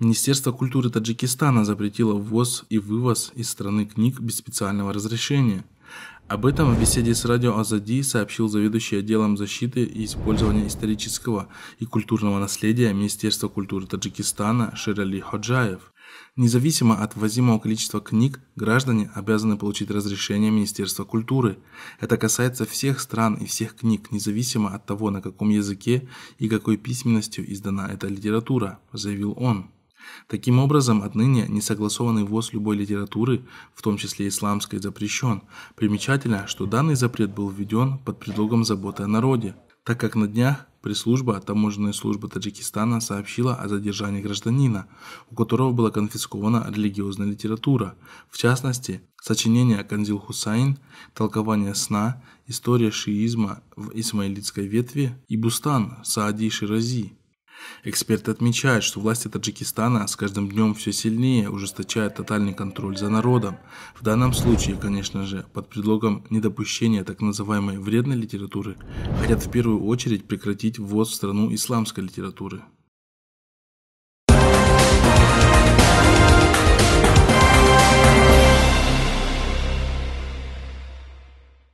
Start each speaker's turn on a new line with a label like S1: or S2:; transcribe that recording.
S1: Министерство культуры Таджикистана запретило ввоз и вывоз из страны книг без специального разрешения. Об этом в беседе с радио Азади сообщил заведующий отделом защиты и использования исторического и культурного наследия Министерства культуры Таджикистана Ширали Ходжаев. Независимо от ввозимого количества книг, граждане обязаны получить разрешение Министерства культуры. Это касается всех стран и всех книг, независимо от того, на каком языке и какой письменностью издана эта литература, заявил он. Таким образом, отныне несогласованный ввоз любой литературы, в том числе исламской, запрещен. Примечательно, что данный запрет был введен под предлогом заботы о народе, так как на днях пресс-служба таможенной службы Таджикистана сообщила о задержании гражданина, у которого была конфискована религиозная литература, в частности, сочинение Канзил Хусайн, толкование сна, история шиизма в исмаилитской ветви и Бустан Саади Ширази. Эксперты отмечают, что власти Таджикистана с каждым днем все сильнее ужесточают тотальный контроль за народом. В данном случае, конечно же, под предлогом недопущения так называемой вредной литературы, хотят в первую очередь прекратить ввоз в страну исламской литературы.